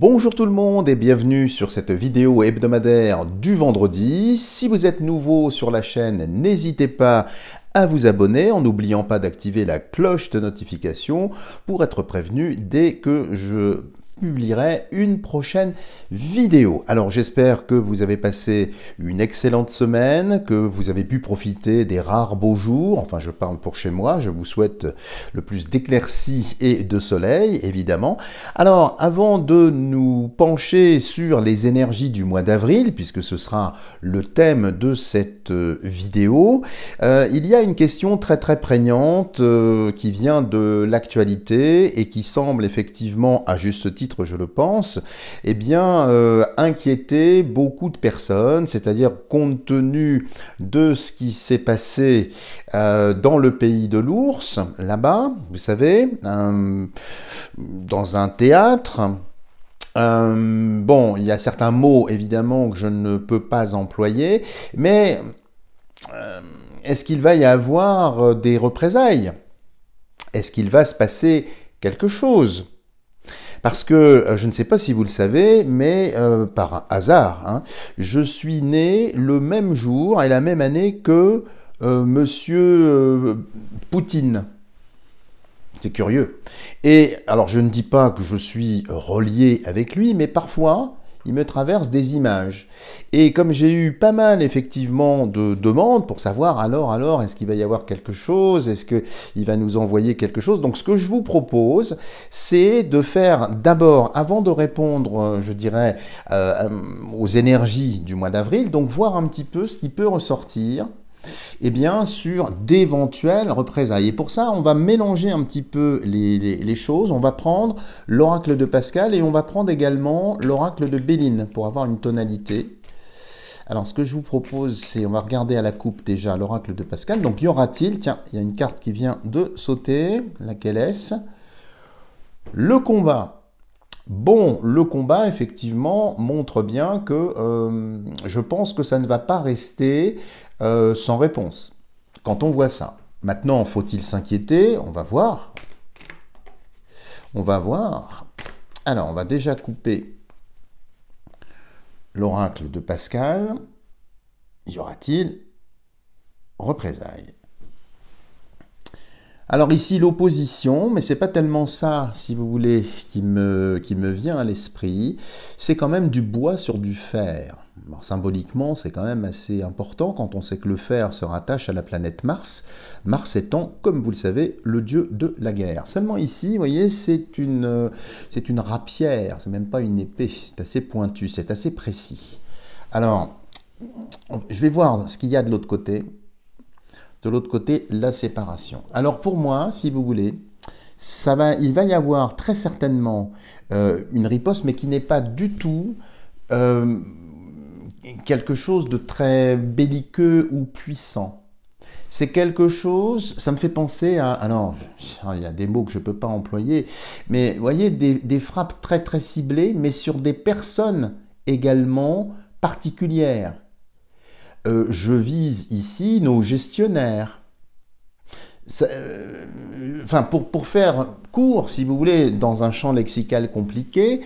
Bonjour tout le monde et bienvenue sur cette vidéo hebdomadaire du vendredi. Si vous êtes nouveau sur la chaîne, n'hésitez pas à vous abonner en n'oubliant pas d'activer la cloche de notification pour être prévenu dès que je publierai une prochaine vidéo. Alors j'espère que vous avez passé une excellente semaine, que vous avez pu profiter des rares beaux jours, enfin je parle pour chez moi, je vous souhaite le plus d'éclaircies et de soleil évidemment. Alors avant de nous pencher sur les énergies du mois d'avril, puisque ce sera le thème de cette euh, vidéo. Euh, il y a une question très très prégnante euh, qui vient de l'actualité et qui semble effectivement, à juste titre je le pense, eh bien inquiéter beaucoup de personnes, c'est-à-dire compte tenu de ce qui s'est passé dans le pays de l'ours, là-bas, vous savez, dans un théâtre, euh, bon, il y a certains mots évidemment que je ne peux pas employer, mais euh, est-ce qu'il va y avoir euh, des représailles Est-ce qu'il va se passer quelque chose parce que, je ne sais pas si vous le savez, mais par hasard, hein, je suis né le même jour et la même année que Monsieur Poutine. C'est curieux. Et alors je ne dis pas que je suis relié avec lui, mais parfois il me traverse des images. Et comme j'ai eu pas mal effectivement de demandes pour savoir alors, alors, est-ce qu'il va y avoir quelque chose Est-ce qu'il va nous envoyer quelque chose Donc ce que je vous propose, c'est de faire d'abord, avant de répondre, euh, je dirais, euh, euh, aux énergies du mois d'avril, donc voir un petit peu ce qui peut ressortir et eh bien, sur d'éventuelles représailles. Et pour ça, on va mélanger un petit peu les, choses. On va prendre l'oracle de Pascal et on va prendre également l'oracle de Béline pour avoir une tonalité. Alors, ce que je vous propose, c'est on va regarder à la coupe déjà l'oracle de Pascal. Donc, y aura-t-il Tiens, il y a une carte qui vient de sauter. Laquelle est-ce Le combat. Bon, le combat, effectivement, montre bien que euh, je pense que ça ne va pas rester euh, sans réponse. Quand on voit ça, maintenant faut-il s'inquiéter On va voir. On va voir. Alors, on va déjà couper l'oracle de Pascal. Y aura-t-il représailles alors ici l'opposition, mais c'est pas tellement ça, si vous voulez, qui me, qui me vient à l'esprit, c'est quand même du bois sur du fer symboliquement, c'est quand même assez important quand on sait que le fer se rattache à la planète Mars, Mars étant, comme vous le savez, le dieu de la guerre. Seulement ici, vous voyez, c'est une, euh, c'est une rapière, c'est même pas une épée, c'est assez pointu, c'est assez précis. Alors, je vais voir ce qu'il y a de l'autre côté. De l'autre côté, la séparation. Alors pour moi, si vous voulez, ça va, il va y avoir très certainement euh, une riposte, mais qui n'est pas du tout... Euh, quelque chose de très belliqueux ou puissant. C'est quelque chose, ça me fait penser à, alors, ah oh, il y a des mots que je ne peux pas employer, mais vous voyez, des, frappes très très ciblées, mais sur des personnes également particulières. Euh, je vise ici nos gestionnaires, euh, enfin, pour, faire court, si vous voulez, dans un champ lexical compliqué,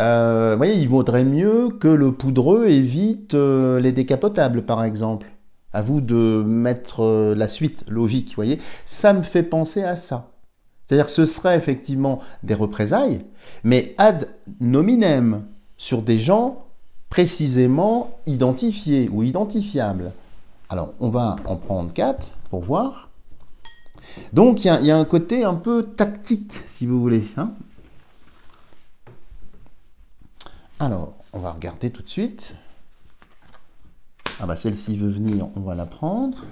euh, voyez, il vaudrait mieux que le poudreux évite euh, les décapotables, par exemple. À vous de mettre la suite logique, voyez. Ça me fait penser à ça. C'est-à-dire que ce serait effectivement des représailles, mais ad nominem, sur des gens précisément identifiés ou identifiables. Alors, on va en prendre quatre pour voir. Donc il y, a un côté un peu tactique, si vous voulez. Hein. Alors, on va regarder tout de suite. Ah bah celle-ci veut venir, on va la prendre.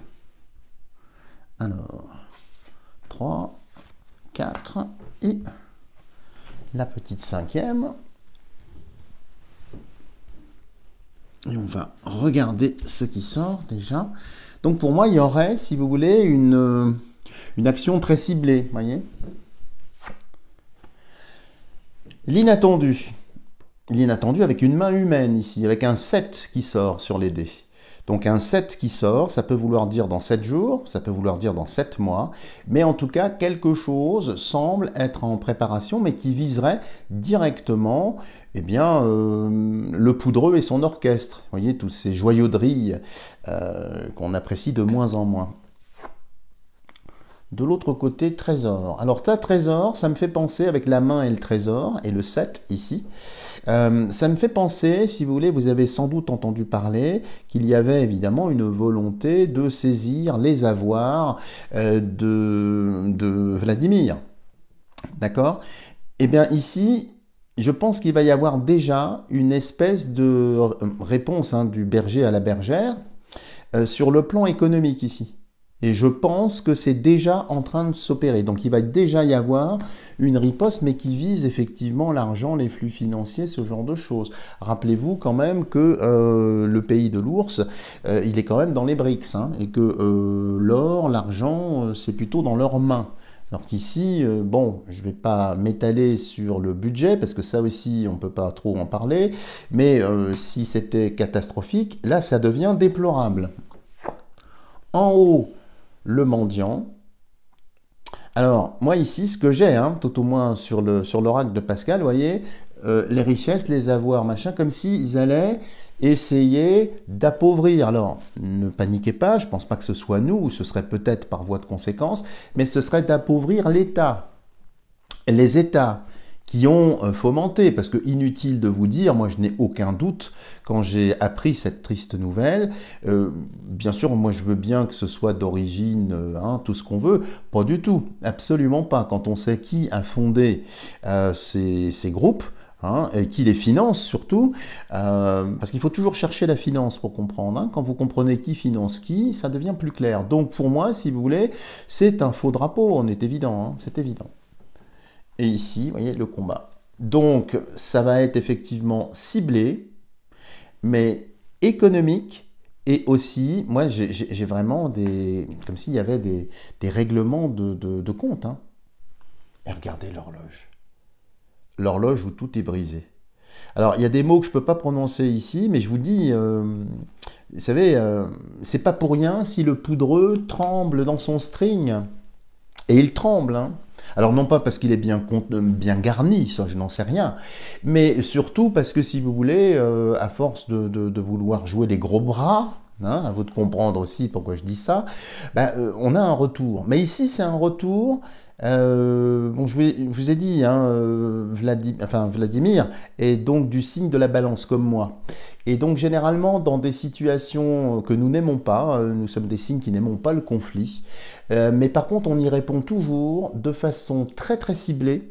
Alors, 3, 4 et la petite cinquième. Et on va regarder ce qui sort déjà. Donc pour moi, il y aurait, si vous voulez, une... Euh, une action très ciblée, voyez L'inattendu. L'inattendu avec une main humaine ici, avec un 7 qui sort sur les dés. Donc un 7 qui sort, ça peut vouloir dire dans 7 jours, ça peut vouloir dire dans 7 mois, mais en tout cas quelque chose semble être en préparation, mais qui viserait directement eh bien, euh, le poudreux et son orchestre. Vous voyez, toutes ces joyauderies euh, qu'on apprécie de moins en moins. De l'autre côté, trésor. Alors ta trésor, ça me fait penser avec la main et le trésor, et le 7 ici. Euh, ça me fait penser, si vous voulez, vous avez sans doute entendu parler qu'il y avait évidemment une volonté de saisir les avoirs euh, de, Vladimir. D'accord Eh bien ici, je pense qu'il va y avoir déjà une espèce de euh, réponse hein, du berger à la bergère sur le plan économique ici. Et je pense que c'est déjà en train de s'opérer. Donc il va déjà y avoir une riposte, mais qui vise effectivement l'argent, les flux financiers, ce genre de choses. Rappelez-vous quand même que euh, le pays de l'ours, euh, il est quand même dans les BRICS, hein, et que euh, l'or, l'argent, c'est plutôt dans leurs mains. Alors qu'ici, bon, je ne vais pas m'étaler sur le budget, parce que ça aussi, on ne peut pas trop en parler, mais si c'était catastrophique, là, ça devient déplorable. En haut, le mendiant. Alors, moi ici, ce que j'ai, hein, tout au moins sur l'oracle de Pascal, vous voyez, euh, les richesses, les avoirs, machin, comme s'ils allaient essayer d'appauvrir. Alors, ne paniquez pas, je ne pense pas que ce soit nous, ce serait peut-être par voie de conséquence, mais ce serait d'appauvrir l'État, les États qui ont euh, fomenté, parce que inutile de vous dire, moi je n'ai aucun doute quand j'ai appris cette triste nouvelle. Euh, bien sûr, moi je veux bien que ce soit d'origine, euh, hein, tout ce qu'on veut, pas du tout, absolument pas. Quand on sait qui a fondé ces, groupes, hein, qui les finance surtout, parce qu'il faut toujours chercher la finance pour comprendre. Hein. Quand vous comprenez qui finance qui, ça devient plus clair. Donc pour moi, si vous voulez, c'est un faux drapeau, on est évident, c'est évident et ici, vous voyez, le combat. Donc, ça va être effectivement ciblé, mais économique. Et aussi, moi, j'ai vraiment des... comme s'il y avait des, règlements de, de, compte. Hein. Et regardez l'horloge. L'horloge où tout est brisé. Alors, il y a des mots que je ne peux pas prononcer ici, mais je vous dis, euh, vous savez, euh, c'est pas pour rien si le poudreux tremble dans son string. Et il tremble, hein. Alors non pas parce qu'il est bien, euh, bien garni, ça je n'en sais rien, mais surtout parce que si vous voulez, euh, à force de, vouloir jouer les gros bras, hein, à vous de comprendre aussi pourquoi je dis ça, ben, euh, on a un retour. Mais ici, c'est un retour euh, bon, je, vous, ai dit, hein, euh, Vladimir, est donc du signe de la balance comme moi. Et donc généralement, dans des situations que nous n'aimons pas, euh, nous sommes des signes qui n'aimons pas le conflit, mais par contre on y répond toujours de façon très très ciblée,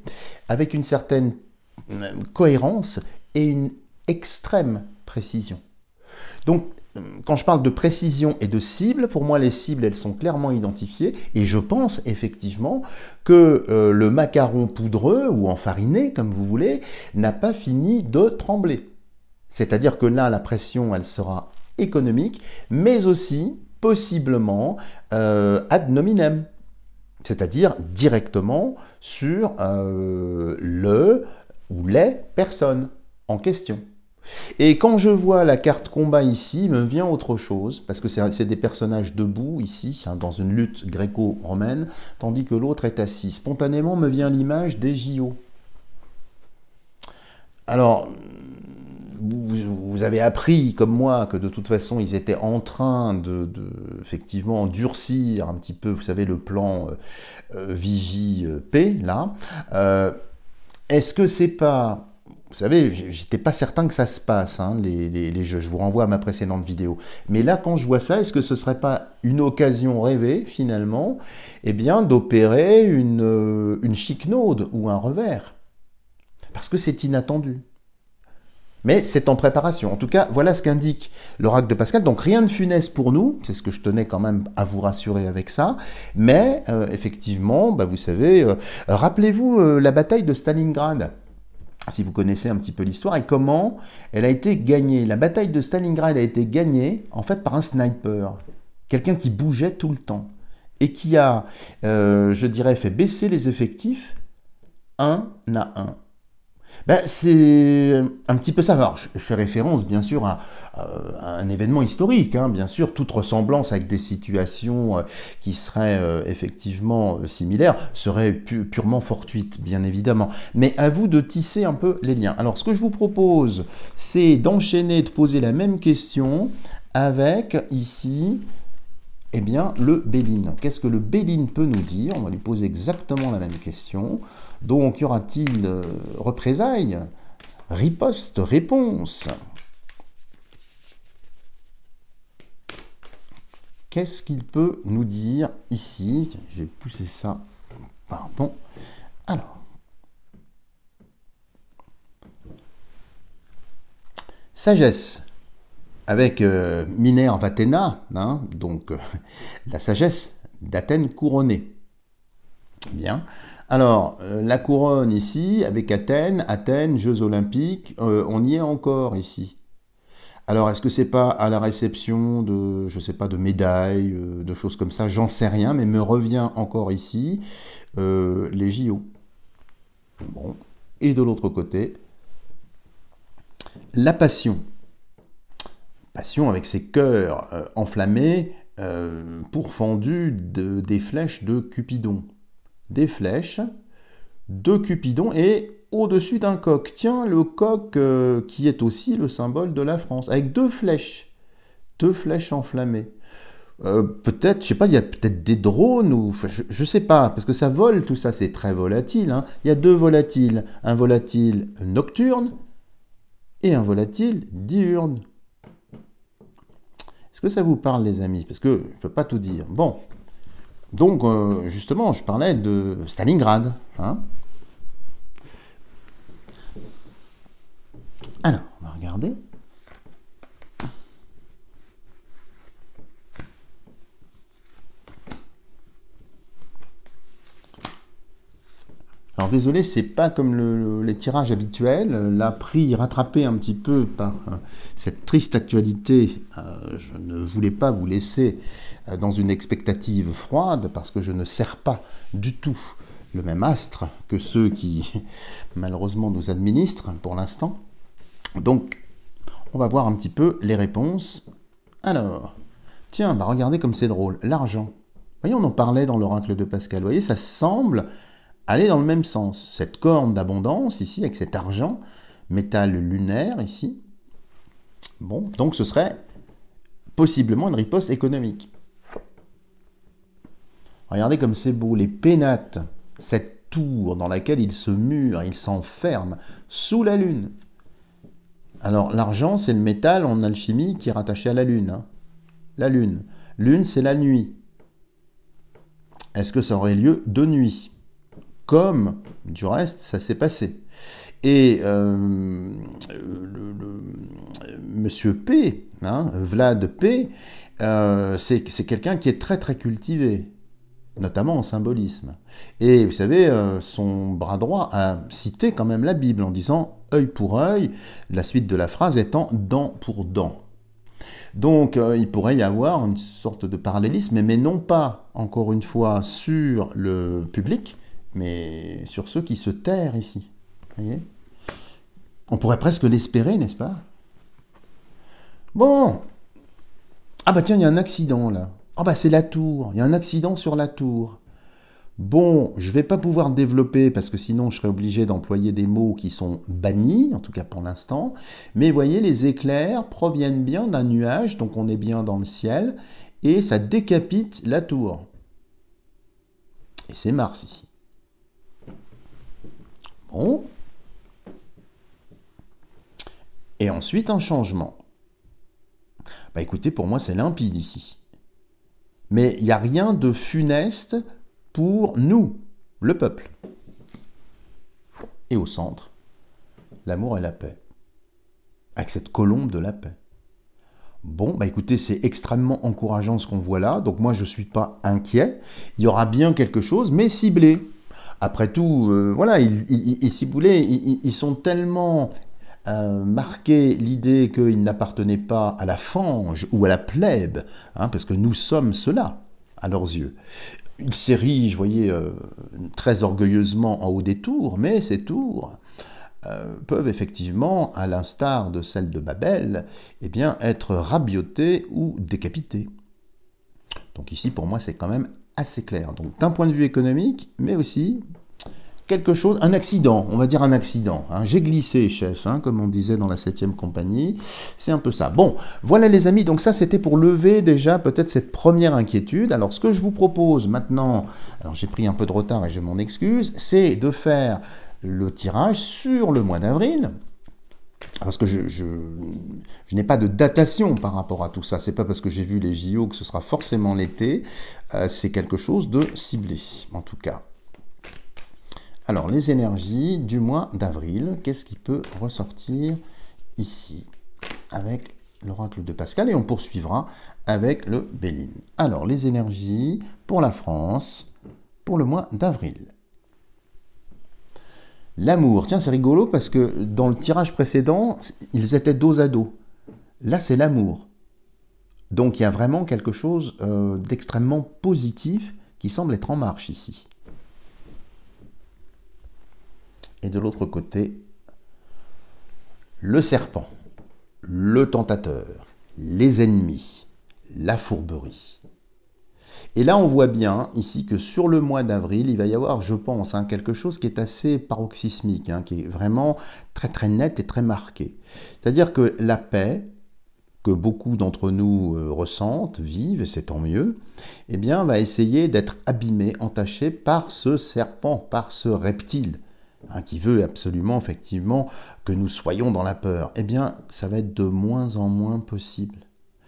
avec une certaine cohérence et une extrême précision. Donc euh, quand je parle de précision et de cible, pour moi les cibles elles sont clairement identifiées et je pense effectivement que euh, le macaron poudreux ou enfariné comme vous voulez n'a pas fini de trembler. C'est-à-dire que là la pression elle sera économique mais aussi possiblement euh, ad nominem, c'est-à-dire directement sur le ou les personnes en question. Et quand je vois la carte combat ici, me vient autre chose, parce que c'est des personnages debout ici, hein, dans une lutte gréco-romaine, tandis que l'autre est assis. Spontanément me vient l'image des JO. Alors, vous, avez appris, comme moi, que de toute façon, ils étaient en train de, effectivement, endurcir un petit peu, vous savez, le plan euh, euh, vigie là. Euh, est-ce que c'est pas vous savez, j'étais pas certain que ça se passe, hein, les, jeux. Je vous renvoie à ma précédente vidéo. Mais là, quand je vois ça, est-ce que ce serait pas une occasion rêvée, finalement, eh bien, d'opérer une, euh, une ou un revers Parce que c'est inattendu. Mais c'est en préparation. En tout cas, voilà ce qu'indique l'oracle de Pascal. Donc rien de funeste pour nous, c'est ce que je tenais quand même à vous rassurer avec ça. Mais euh, effectivement, bah, vous savez, euh, rappelez-vous la bataille de Stalingrad si vous connaissez un petit peu l'histoire, et comment elle a été gagnée. La bataille de Stalingrad a été gagnée en fait par un sniper, quelqu'un qui bougeait tout le temps et qui a, euh, je dirais, fait baisser les effectifs un à un. Ben, c'est un petit peu ça. Alors, je, fais référence, bien sûr, à, un événement historique. Hein, bien sûr, toute ressemblance avec des situations euh, qui seraient euh, effectivement euh, similaires serait purement fortuite, bien évidemment. Mais à vous de tisser un peu les liens. Alors, ce que je vous propose, c'est d'enchaîner, de poser la même question avec, ici, eh bien, le Béline. Qu'est-ce que le Béline peut nous dire On va lui poser exactement la même question. Donc y aura-t-il euh, représailles Riposte, réponse. Qu'est-ce qu'il peut nous dire ici Je vais pousser ça. Pardon. Alors. Sagesse. Avec euh, Minerve Athéna, hein, donc euh, la sagesse d'Athènes couronnée. Bien. Alors, euh, la couronne ici, avec Athènes, Athènes, Jeux Olympiques, euh, on y est encore ici. Alors, est-ce que c'est pas à la réception de, je sais pas, de médailles, euh, de choses comme ça J'en sais rien, mais me revient encore ici les JO. Bon. Et de l'autre côté, la passion. Passion avec ses cœurs enflammés, pourfendus de, des flèches de Cupidon des flèches, deux cupidons et au-dessus d'un coq. Tiens, le coq euh, qui est aussi le symbole de la France, avec deux flèches, deux flèches enflammées. Euh, peut-être, je sais pas, il y a peut-être des drones ou je, ne sais pas, parce que ça vole tout ça, c'est très volatile. Hein. Il y a deux volatiles, un volatile nocturne et un volatile diurne. Est-ce que ça vous parle, les amis Parce que je peux pas tout dire. Bon. Donc, euh, justement, je parlais de Stalingrad. Hein. Alors, on va regarder. Alors désolé, c'est pas comme les tirages habituels. Là, pris rattrapé un petit peu par euh, cette triste actualité, euh, je ne voulais pas vous laisser euh, dans une expectative froide parce que je ne sers pas du tout le même astre que ceux qui malheureusement nous administrent pour l'instant. Donc, on va voir un petit peu les réponses. Alors, tiens, bah, regardez comme c'est drôle, l'argent. Voyez, on en parlait dans l'oracle de Pascal. Voyez, ça semble aller dans le même sens. Cette corne d'abondance, ici, avec cet argent, métal lunaire, ici. Bon, donc ce serait possiblement une riposte économique. Regardez comme c'est beau, les pénates, cette tour dans laquelle ils se murent, ils s'enferment, sous la lune. Alors l'argent, c'est le métal en alchimie qui est rattaché à la lune. Hein. La lune. Lune, c'est la nuit. Est-ce que ça aurait lieu de nuit comme du reste ça s'est passé. Et M. Euh, Monsieur P, hein, Vlad P, euh, c'est quelqu'un qui est très très cultivé, notamment en symbolisme. Et vous savez, euh, son bras droit a cité quand même la Bible en disant œil pour œil, la suite de la phrase étant dent pour dent. Donc il pourrait y avoir une sorte de parallélisme, mais non pas, encore une fois, sur le public, mais sur ceux qui se tairent ici. Voyez On pourrait presque l'espérer, n'est-ce pas Bon Ah bah tiens, il y a un accident là. Ah bah c'est la tour, il y a un accident sur la tour. Bon, je ne vais pas pouvoir développer parce que sinon je serais obligé d'employer des mots qui sont bannis, en tout cas pour l'instant. Mais voyez, les éclairs proviennent bien d'un nuage, donc on est bien dans le ciel, et ça décapite la tour. Et c'est Mars ici. Et ensuite un changement. Bah écoutez, pour moi c'est limpide ici. Mais il n'y a rien de funeste pour nous, le peuple. Et au centre, l'amour et la paix. Avec cette colombe de la paix. Bon, bah écoutez, c'est extrêmement encourageant ce qu'on voit là, donc moi je ne suis pas inquiet. Il y aura bien quelque chose, mais ciblé après tout, euh, voilà, ils, ils, ils, si vous ils, sont tellement euh, marqués l'idée qu'ils n'appartenaient pas à la fange ou à la plèbe, hein, parce que nous sommes cela à leurs yeux. Ils s'érigent, vous voyez, euh, très orgueilleusement en haut des tours, mais ces tours peuvent effectivement, à l'instar de celles de Babel, eh bien, être rabiotées ou décapitées. Donc ici, pour moi, c'est quand même assez clair. Donc d'un point de vue économique, mais aussi quelque chose, un accident, on va dire un accident. Hein. J'ai glissé, chef, hein, comme on disait dans la 7 compagnie. C'est un peu ça. Bon, voilà les amis, donc ça c'était pour lever déjà peut-être cette première inquiétude. Alors ce que je vous propose maintenant, alors j'ai pris un peu de retard et je m'en excuse, c'est de faire le tirage sur le mois d'avril parce que je, je, n'ai pas de datation par rapport à tout ça. C'est pas parce que j'ai vu les JO que ce sera forcément l'été. Euh, c'est quelque chose de ciblé, en tout cas. Alors, les énergies du mois d'avril, qu'est-ce qui peut ressortir ici avec l'oracle de Pascal et on poursuivra avec le Béline. Alors, les énergies pour la France pour le mois d'avril. L'amour, tiens, c'est rigolo parce que dans le tirage précédent, ils étaient dos à dos. Là, c'est l'amour. Donc il y a vraiment quelque chose euh, d'extrêmement positif qui semble être en marche ici. Et de l'autre côté, le serpent, le tentateur, les ennemis, la fourberie. Et là, on voit bien ici que sur le mois d'avril, il va y avoir, je pense, hein, quelque chose qui est assez paroxysmique, hein, qui est vraiment très très net et très marqué. C'est-à-dire que la paix, que beaucoup d'entre nous euh, ressentent, vivent, et c'est tant mieux, eh bien, va essayer d'être abîmée, entachée par ce serpent, par ce reptile, hein, qui veut absolument, effectivement, que nous soyons dans la peur. Eh bien, ça va être de moins en moins possible.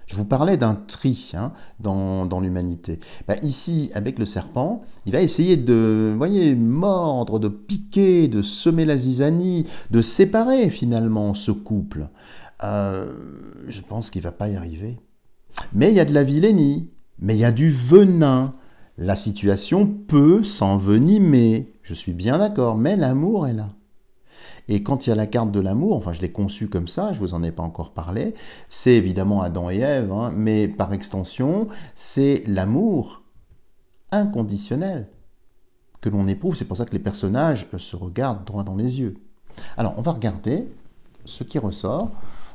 Je vous parlais d'un tri hein, dans, l'humanité. Bah, ici, avec le serpent, il va essayer de voyez, mordre, de piquer, de semer la zizanie, de séparer finalement ce couple. Euh, je pense qu'il va pas y arriver. Mais il y a de la vilénie, mais il y a du venin. La situation peut s'envenimer, je suis bien d'accord, mais l'amour est là. Et quand il y a la carte de l'amour, enfin je l'ai conçue comme ça, je vous en ai pas encore parlé, c'est évidemment Adam et Ève, hein, mais par extension, c'est l'amour inconditionnel que l'on éprouve. C'est pour ça que les personnages euh, se regardent droit dans les yeux. Alors, on va regarder ce qui ressort.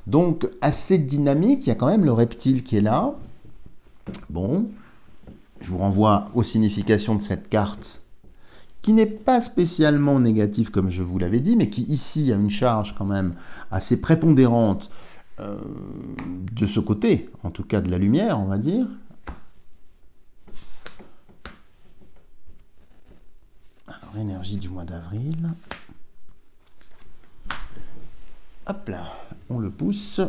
Donc, assez dynamique, il y a quand même le reptile qui est là. Bon, je vous renvoie aux significations de cette carte qui n'est pas spécialement négatif comme je vous l'avais dit, mais qui ici a une charge quand même assez prépondérante euh, de ce côté, en tout cas de la lumière, on va dire. Alors, énergie du mois d'avril. Hop là, on le pousse.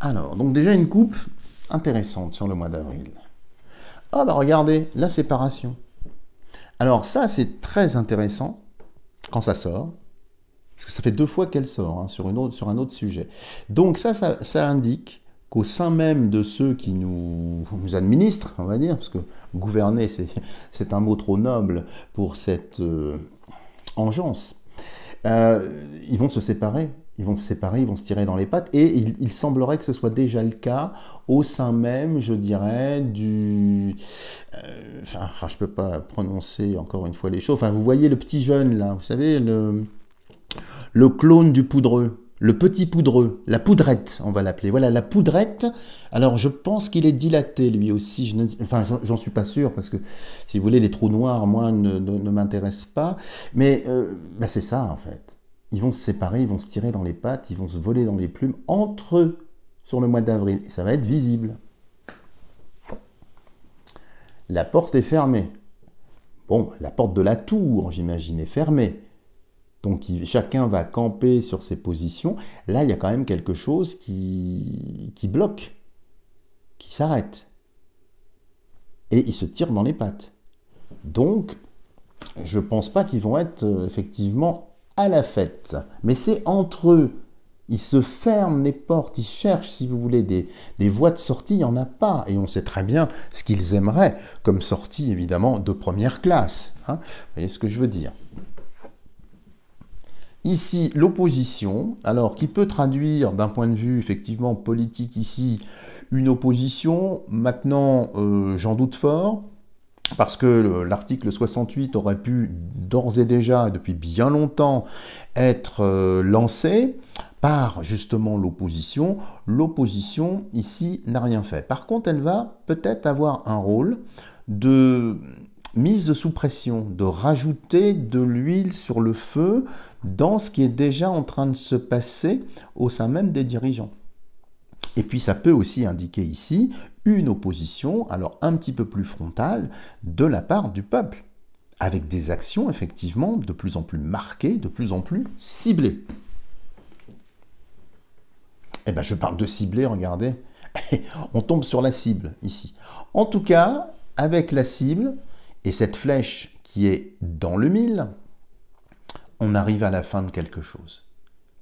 Alors, donc déjà une coupe intéressante sur le mois d'avril. Ah bah regardez, la séparation. Alors ça, c'est très intéressant quand ça sort, parce que ça fait deux fois qu'elle sort hein, sur, une sur un autre sujet. Donc ça, ça, indique qu'au sein même de ceux qui nous, administrent, on va dire, parce que gouverner, c'est un mot trop noble pour cette euh, engeance, euh, ils vont se séparer. Ils vont se séparer, ils vont se tirer dans les pattes. Et il, semblerait que ce soit déjà le cas au sein même, je dirais, du... Euh, enfin, ah, je ne peux pas prononcer encore une fois les choses. Enfin, vous voyez le petit jeune là, vous savez, le clone du poudreux le petit poudreux, la poudrette, on va l'appeler. Voilà, la poudrette. Alors, je pense qu'il est dilaté lui aussi. Je enfin, j'en suis pas sûr parce que, si vous voulez, les trous noirs, moi, ne, m'intéressent pas. Mais euh, bah, c'est ça, en fait. Ils vont se séparer, ils vont se tirer dans les pattes, ils vont se voler dans les plumes entre eux sur le mois d'avril. Et ça va être visible. La porte est fermée. Bon, la porte de la tour, j'imagine, est fermée. Donc chacun va camper sur ses positions. Là, il y a quand même quelque chose qui, bloque, qui s'arrête. Et ils se tirent dans les pattes. Donc, je ne pense pas qu'ils vont être euh, effectivement à la fête. Mais c'est entre eux. Ils se ferment les portes, ils cherchent, si vous voulez, des, voies de sortie, il n'y en a pas. Et on sait très bien ce qu'ils aimeraient comme sortie, évidemment, de première classe. Hein. vous voyez ce que je veux dire Ici, l'opposition, alors qui peut traduire d'un point de vue effectivement politique ici une opposition, maintenant euh, j'en doute fort, parce que l'article 68 aurait pu d'ores et déjà, depuis bien longtemps, être euh, lancé par justement l'opposition. L'opposition ici n'a rien fait. Par contre, elle va peut-être avoir un rôle de mise sous pression, de rajouter de l'huile sur le feu dans ce qui est déjà en train de se passer au sein même des dirigeants. Et puis ça peut aussi indiquer ici une opposition, alors un petit peu plus frontale, de la part du peuple, avec des actions effectivement de plus en plus marquées, de plus en plus ciblées. Eh bien je parle de ciblé, regardez. On tombe sur la cible ici. En tout cas, avec la cible, et cette flèche qui est dans le mille, on arrive à la fin de quelque chose.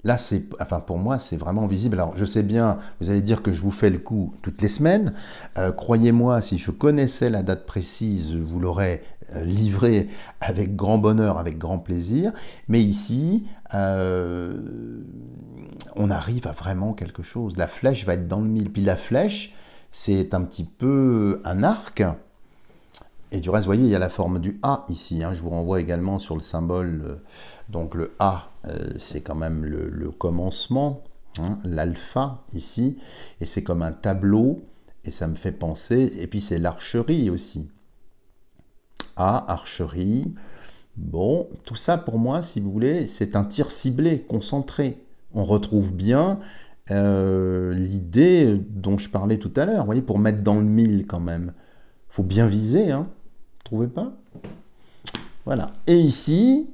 Là, c'est, enfin pour moi, c'est vraiment visible. Alors, je sais bien, vous allez dire que je vous fais le coup toutes les semaines. Euh, croyez-moi, si je connaissais la date précise, vous l'aurais euh, livré avec grand bonheur, avec grand plaisir. Mais ici, euh, on arrive à vraiment quelque chose. La flèche va être dans le mille. Puis la flèche, c'est un petit peu un arc et du reste, vous voyez, il y a la forme du A ici. Hein. Je vous renvoie également sur le symbole. Euh, donc le A, euh, c'est quand même le, commencement, hein, l'alpha ici. Et c'est comme un tableau. Et ça me fait penser. Et puis c'est l'archerie aussi. A, archerie. Bon, tout ça pour moi, si vous voulez, c'est un tir ciblé, concentré. On retrouve bien euh, l'idée dont je parlais tout à l'heure, vous voyez, pour mettre dans le mille quand même bien viser, hein trouvez pas Voilà. Et ici,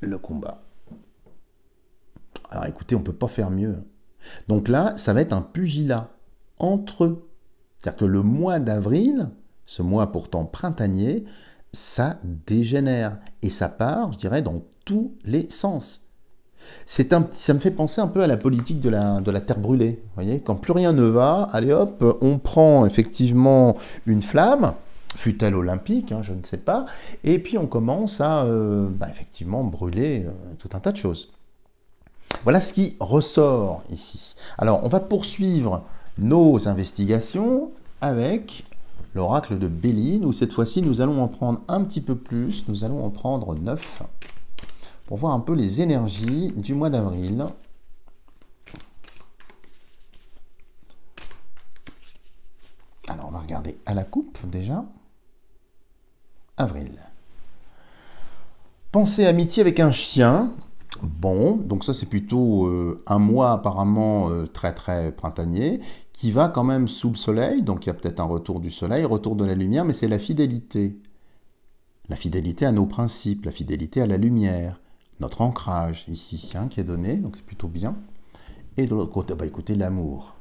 le combat. Alors écoutez, on peut pas faire mieux. Donc là, ça va être un pugilat entre eux. C'est-à-dire que le mois d'avril, ce mois pourtant printanier, ça dégénère. Et ça part, je dirais, dans tous les sens. C'est un, ça me fait penser un peu à la politique de la, terre brûlée. Voyez Quand plus rien ne va, allez hop, on prend effectivement une flamme, fut-elle olympique, hein, je ne sais pas, et puis on commence à euh, bah, effectivement brûler euh, tout un tas de choses. Voilà ce qui ressort ici. Alors, on va poursuivre nos investigations avec l'oracle de Béline, où cette fois-ci, nous allons en prendre un petit peu plus, nous allons en prendre 9 pour voir un peu les énergies du mois d'avril. Alors on va regarder à la coupe déjà. Avril. Pensez amitié avec un chien. Bon, donc ça c'est plutôt euh, un mois apparemment euh, très très printanier, qui va quand même sous le soleil, donc il y a peut-être un retour du soleil, retour de la lumière, mais c'est la fidélité. La fidélité à nos principes, la fidélité à la lumière notre ancrage ici, hein, qui est donné, donc c'est plutôt bien. Et de l'autre côté, bah, écoutez, l'amour.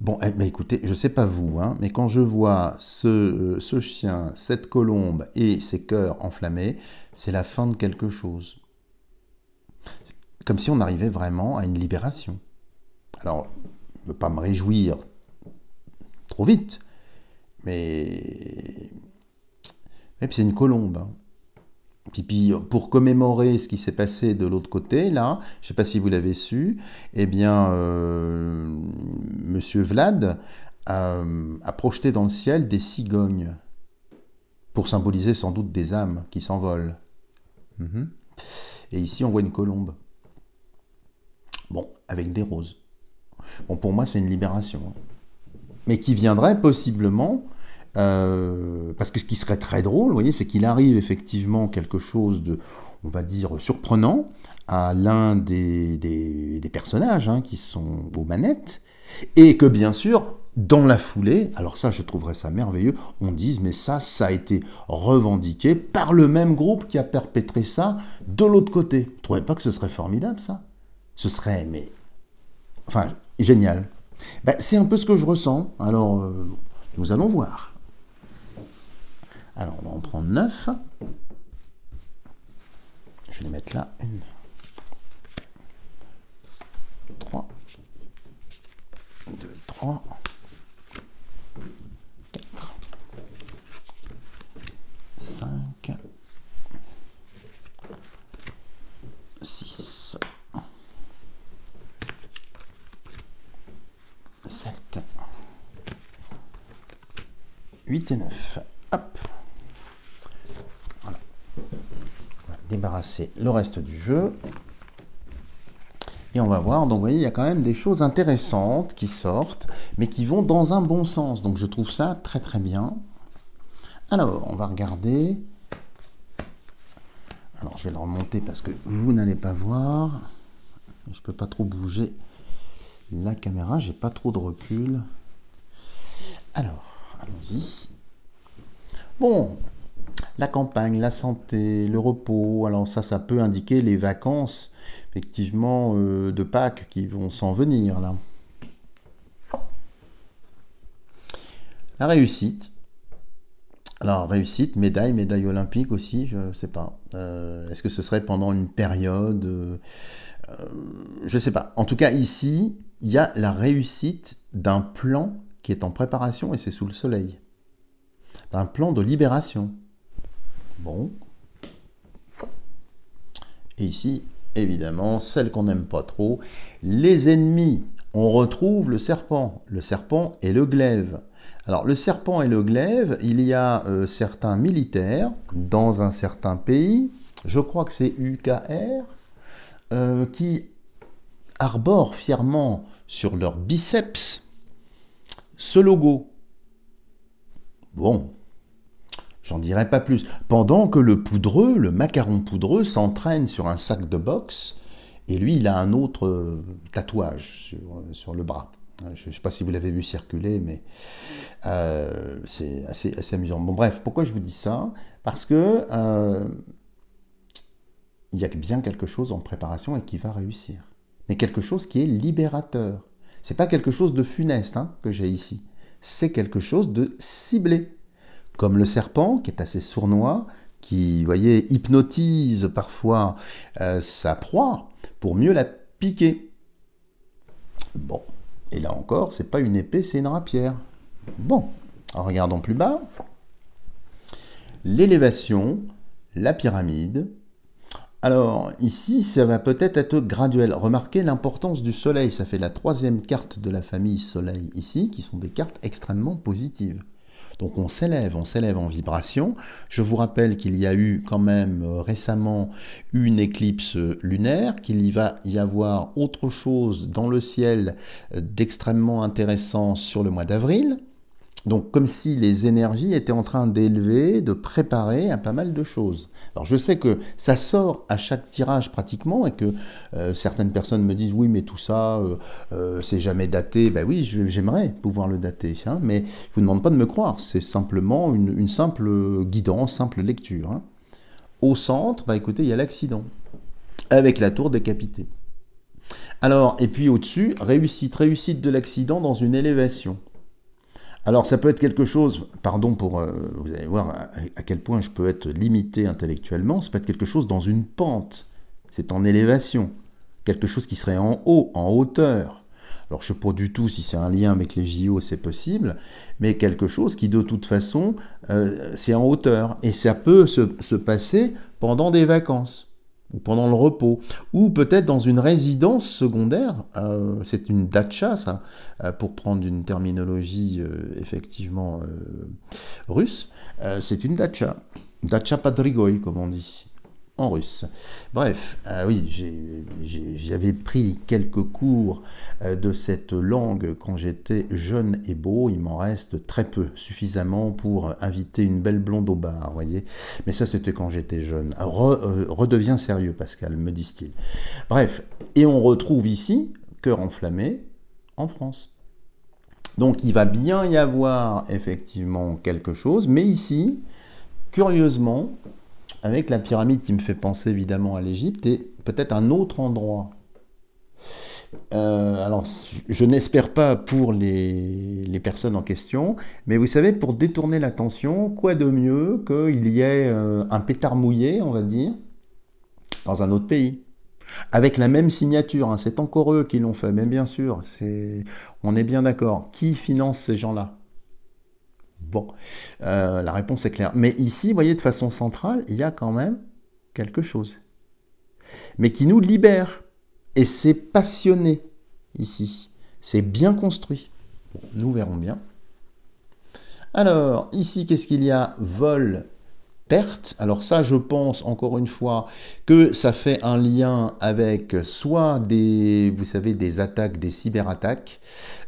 Bon, eh, écoutez, je ne sais pas vous, hein, mais quand je vois ce, euh, chien, cette colombe et ses cœurs enflammés, c'est la fin de quelque chose. Comme si on arrivait vraiment à une libération. Alors, je ne veux pas me réjouir trop vite, mais, c'est une colombe. Hein puis, pour commémorer ce qui s'est passé de l'autre côté, là, je ne sais pas si vous l'avez su, eh bien, euh, Monsieur Vlad euh, a, projeté dans le ciel des cigognes, pour symboliser sans doute des âmes qui s'envolent. Mhm. Et ici, on voit une colombe. Bon, avec des roses. Bon, pour moi, c'est une libération. Mais qui viendrait possiblement euh, parce que ce qui serait très drôle, vous voyez, c'est qu'il arrive effectivement quelque chose de, on va dire, surprenant à l'un des, personnages hein, qui sont aux manettes, et que bien sûr, dans la foulée, alors ça je trouverais ça merveilleux, on dise mais ça, ça a été revendiqué par le même groupe qui a perpétré ça de l'autre côté. Vous trouvez pas que ce serait formidable ça Ce serait, mais... Enfin, génial. Ben, c'est un peu ce que je ressens, alors euh, nous allons voir. Alors, on va en prendre 9. Je vais les mettre là. 1, 3, 2, 3, 4, 5, 6, 7, 8 et 9. Hop débarrasser le reste du jeu. Et on va voir, donc vous voyez, il y a quand même des choses intéressantes qui sortent, mais qui vont dans un bon sens. Donc je trouve ça très très bien. Alors, on va regarder. Alors, je vais le remonter parce que vous n'allez pas voir. Je ne peux pas trop bouger la caméra, j'ai pas trop de recul. Alors, allons-y. Bon, la campagne, la santé, le repos, alors ça, ça peut indiquer les vacances, effectivement, euh, de Pâques qui vont s'en venir là. La réussite. Alors, réussite, médaille, médaille olympique aussi, je ne sais pas. Euh, est-ce que ce serait pendant une période euh, Je ne sais pas. En tout cas, ici, il y a la réussite d'un plan qui est en préparation et c'est sous le soleil. D'un plan de libération bon. Et ici, évidemment, celle qu'on n'aime pas trop. Les ennemis, on retrouve le serpent. Le serpent et le glaive. Alors, le serpent et le glaive, il y a euh, certains militaires dans un certain pays, je crois que c'est UKR, euh, qui arborent fièrement sur leurs biceps ce logo. Bon, J'en dirai pas plus. Pendant que le poudreux, le macaron poudreux, s'entraîne sur un sac de boxe, et lui, il a un autre euh, tatouage euh, sur, le bras. Je ne sais pas si vous l'avez vu circuler, mais euh, c'est assez, assez, amusant. Bon, bref, pourquoi je vous dis ça Parce que il y a bien quelque chose en préparation et qui va réussir. Mais quelque chose qui est libérateur. C'est pas quelque chose de funeste hein, que j'ai ici. C'est quelque chose de ciblé comme le serpent, qui est assez sournois, qui, voyez, hypnotise parfois euh, sa proie pour mieux la piquer. Bon, et là encore, c'est pas une épée, c'est une rapière. Bon, en regardons plus bas. L'élévation, la pyramide. Alors ici, ça va peut-être être graduel. Remarquez l'importance du soleil, ça fait la troisième carte de la famille soleil ici, qui sont des cartes extrêmement positives. Donc on s'élève, on s'élève en vibration. Je vous rappelle qu'il y a eu quand même euh, récemment une éclipse euh, lunaire, qu'il y va y avoir autre chose dans le ciel euh, d'extrêmement intéressant sur le mois d'avril. Donc comme si les énergies étaient en train d'élever, de préparer à pas mal de choses. Alors je sais que ça sort à chaque tirage pratiquement et que euh, certaines personnes me disent oui mais tout ça euh, euh, c'est jamais daté. Ben oui j'aimerais pouvoir le dater, hein, mais je vous demande pas de me croire, c'est simplement une, simple guidance, simple lecture. Hein. Au centre, bah écoutez, il y a l'accident avec la tour décapitée. Alors, et puis au-dessus, réussite, réussite de l'accident dans une élévation. Alors ça peut être quelque chose, pardon pour, euh, vous allez voir à, quel point je peux être limité intellectuellement, ça peut être quelque chose dans une pente, c'est en élévation, quelque chose qui serait en haut, en hauteur. Alors je ne sais pas du tout si c'est un lien avec les JO, c'est possible, mais quelque chose qui de toute façon, euh, c'est en hauteur. Et ça peut se passer pendant des vacances ou pendant le repos, ou peut-être dans une résidence secondaire, euh, c'est une dacha, ça, euh, pour prendre une terminologie euh, effectivement russe, c'est une dacha, dacha padrigoi comme on dit en russe. Bref, euh, oui, j'avais pris quelques cours euh, de cette langue quand j'étais jeune et beau. Il m'en reste très peu, suffisamment pour inviter une belle blonde au bar, voyez. Mais ça, c'était quand j'étais jeune. Euh, redeviens sérieux, Pascal, me disent-ils. Bref, et on retrouve ici cœur enflammé en France. Donc il va bien y avoir effectivement quelque chose, mais ici, curieusement, avec la pyramide qui me fait penser évidemment à l'Égypte et peut-être un autre endroit. Euh, alors, je n'espère pas pour les, personnes en question, mais vous savez, pour détourner l'attention, quoi de mieux qu'il y ait euh, un pétard mouillé, on va dire, dans un autre pays avec la même signature, hein, c'est encore eux qui l'ont fait, mais bien sûr, c'est... on est bien d'accord. Qui finance ces gens-là Bon, euh, la réponse est claire. Mais ici, vous voyez, de façon centrale, il y a quand même quelque chose. Mais qui nous libère. Et c'est passionné ici. C'est bien construit. nous verrons bien. Alors, ici, qu'est-ce qu'il y a Vol perte. Alors ça, je pense encore une fois que ça fait un lien avec soit des, vous savez, des attaques, des cyberattaques,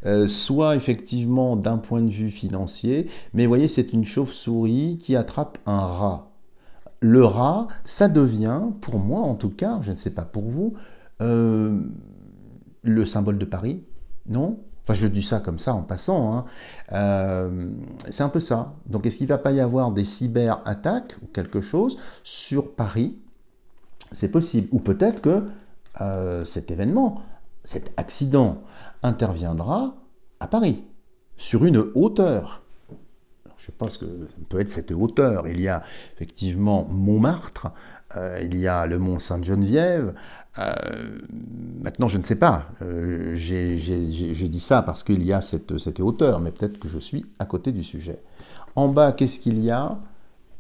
euh, soit effectivement d'un point de vue financier. Mais voyez, c'est une chauve-souris qui attrape un rat. Le rat, ça devient, pour moi en tout cas, je ne sais pas pour vous, euh, le symbole de Paris, non Enfin, je dis ça comme ça en passant. Hein. Euh, c'est un peu ça. Donc, est-ce qu'il ne va pas y avoir des cyber-attaques ou quelque chose sur Paris C'est possible. Ou peut-être que euh, cet événement, cet accident, interviendra à Paris, sur une hauteur. je pense que peut être cette hauteur. Il y a effectivement Montmartre, euh, il y a le mont Sainte-Geneviève. Euh, maintenant, je ne sais pas. Euh, j'ai dit ça parce qu'il y a cette, hauteur, mais peut-être que je suis à côté du sujet. En bas, qu'est-ce qu'il y a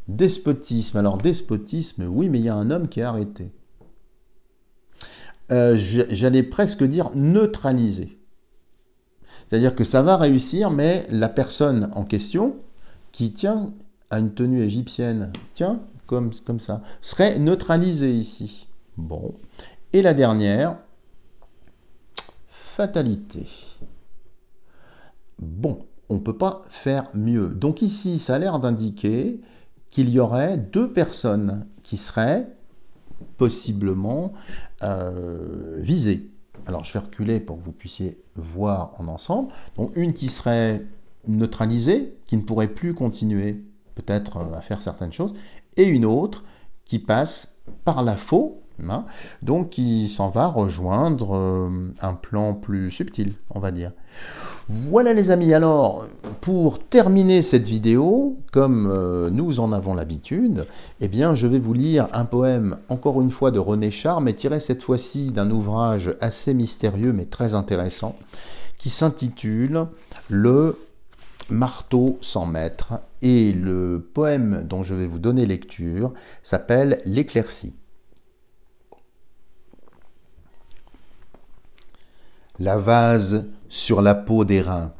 Despotisme. Alors, despotisme, oui, mais il y a un homme qui est arrêté. J'allais presque dire neutralisé. C'est-à-dire que ça va réussir, mais la personne en question, qui tient à une tenue égyptienne, tiens, comme, comme ça, serait neutralisé, ici. Bon. Et la dernière, fatalité. Bon, on ne peut pas faire mieux. Donc ici, ça a l'air d'indiquer qu'il y aurait deux personnes qui seraient possiblement euh, visées. Alors je vais reculer pour que vous puissiez voir en ensemble. Donc une qui serait neutralisée, qui ne pourrait plus continuer peut-être euh, à faire certaines choses, et une autre qui passe par la faux, donc qui s'en va rejoindre euh, un plan plus subtil, on va dire. Voilà les amis, alors pour terminer cette vidéo, comme euh, nous en avons l'habitude, eh bien je vais vous lire un poème encore une fois de René Char, mais tiré cette fois-ci d'un ouvrage assez mystérieux mais très intéressant, qui s'intitule Le Marteau sans maître et le poème dont je vais vous donner lecture s'appelle L'éclaircie. La vase sur la peau des reins,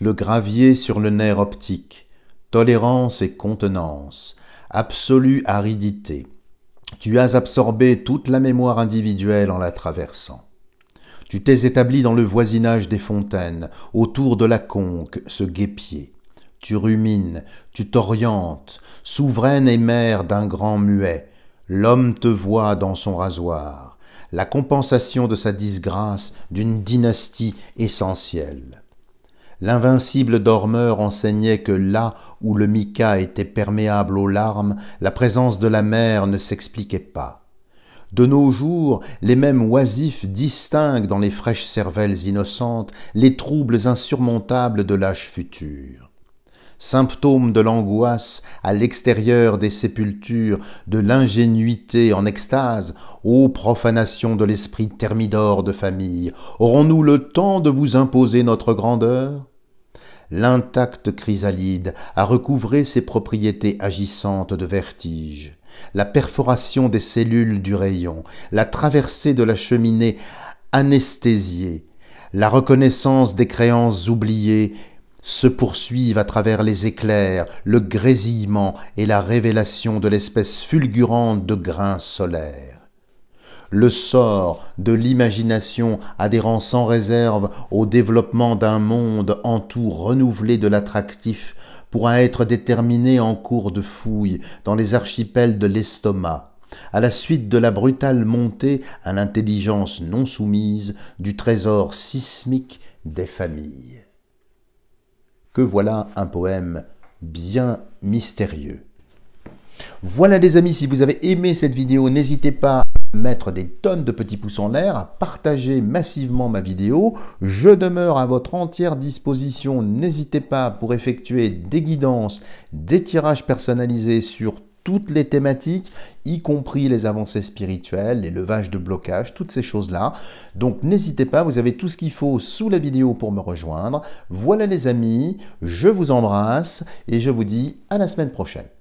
le gravier sur le nerf optique, tolérance et contenance, absolue aridité. Tu as absorbé toute la mémoire individuelle en la traversant. Tu t'es établi dans le voisinage des fontaines, autour de la conque, ce guépier. Tu rumines, tu t'orientes, souveraine et mère d'un grand muet. L'homme te voit dans son rasoir, la compensation de sa disgrâce d'une dynastie essentielle. L'invincible dormeur enseignait que là où le mica était perméable aux larmes, la présence de la mère ne s'expliquait pas. De nos jours, les mêmes oisifs distinguent dans les fraîches cervelles innocentes les troubles insurmontables de l'âge futur. Symptômes de l'angoisse à l'extérieur des sépultures, de l'ingénuité en extase, ô profanation de l'esprit thermidor de famille, aurons-nous le temps de vous imposer notre grandeur L'intacte chrysalide a recouvré ses propriétés agissantes de vertige la perforation des cellules du rayon, la traversée de la cheminée anesthésiée, la reconnaissance des créances oubliées se poursuivent à travers les éclairs, le grésillement et la révélation de l'espèce fulgurante de grains solaires. Le sort de l'imagination adhérant sans réserve au développement d'un monde en tout renouvelé de l'attractif pourra être déterminé en cours de fouille dans les archipels de l'estomac, à la suite de la brutale montée à l'intelligence non soumise du trésor sismique des familles. Que voilà un poème bien mystérieux. Voilà les amis, si vous avez aimé cette vidéo, n'hésitez pas à mettre des tonnes de petits pouces en l'air, à partager massivement ma vidéo. Je demeure à votre entière disposition. N'hésitez pas pour effectuer des guidances, des tirages personnalisés sur toutes les thématiques, y compris les avancées spirituelles, les levages de blocage, toutes ces choses-là. Donc n'hésitez pas, vous avez tout ce qu'il faut sous la vidéo pour me rejoindre. Voilà les amis, je vous embrasse et je vous dis à la semaine prochaine.